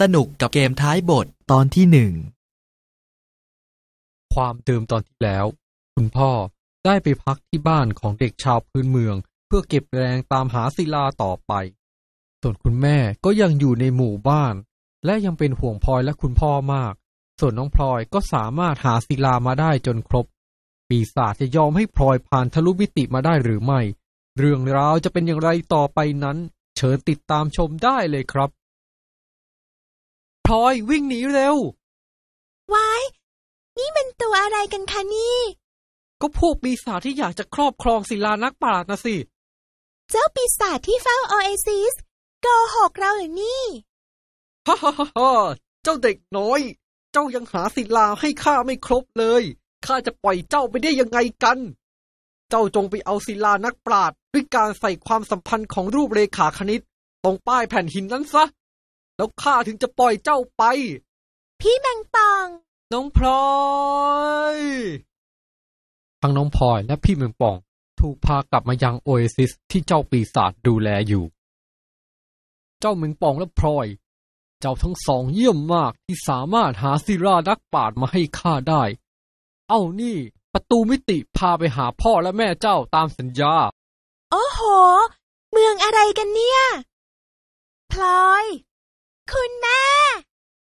สนุกกับเกมท้ายบทตอนที่หนึ่งความเดิมตอนที่แล้ว คุณพ่อได้ไปพักที่บ้านของเด็กชาวพื้นเมือง เพื่อเก็บแรงตามหาศิลาต่อไป ส่วนคุณแม่ก็ยังอยู่ในหมู่บ้าน และยังเป็นห่วงพลอยและคุณพ่อมาก ส่วนน้องพลอยก็สามารถหาศิลามาได้จนครบ ปีศาจจะยอมให้พลอยผ่านทะลุมิติมาได้หรือไม่ เรื่องราวจะเป็นอย่างไรต่อไปนั้นเชิญติดตามชมได้เลยครับทลอยวิ่งหนีเร็ววาย นี่มันตัวอะไรกันคะนี่ ก็พวกปีศาจที่อยากจะครอบครองศิลานักปราชญ์นะสิ เจ้าปีศาจที่เฝ้าโอเอซิส โกหกเราหรือนี่ฮ่าฮ่าฮ่าเจ้าเด็กน้อย เจ้ายังหาศิลาให้ข้าไม่ครบเลย ข้าจะปล่อยเจ้าไปได้ยังไงกัน เจ้าจงไปเอาศิลานักปราชญ์ด้วยการใส่ความสัมพันธ์ของรูปเรขาคณิตตรงป้ายแผ่นหินนั้นซะแล้วข้าถึงจะปล่อยเจ้าไป พี่แมงปอง น้องพลอย ทั้งน้องพลอยและพี่แมงปอง ถูกพากลับมายังโอเอซิสที่เจ้าปีศาจดูแลอยู่ เจ้าแมงปองและพลอย เจ้าทั้งสองเยี่ยมมากที่สามารถหาซิรานักปาดมาให้ข้าได้ เอานี่ ประตูมิติพาไปหาพ่อและแม่เจ้าตามสัญญาโอ้โหเมืองอะไรกันเนี่ย พลอยคุณแม่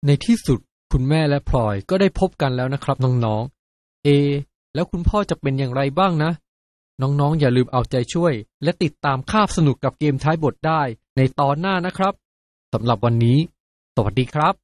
ในที่สุดคุณแม่และพลอยก็ได้พบกันแล้วนะครับ น้องๆเอ แล้วคุณพ่อจะเป็นอย่างไรบ้างนะ น้องๆ อย่าลืมเอาใจช่วย และติดตามคาบสนุกกับเกมท้ายบทได้ในตอนหน้านะครับสำหรับวันนี้ สวัสดีครับ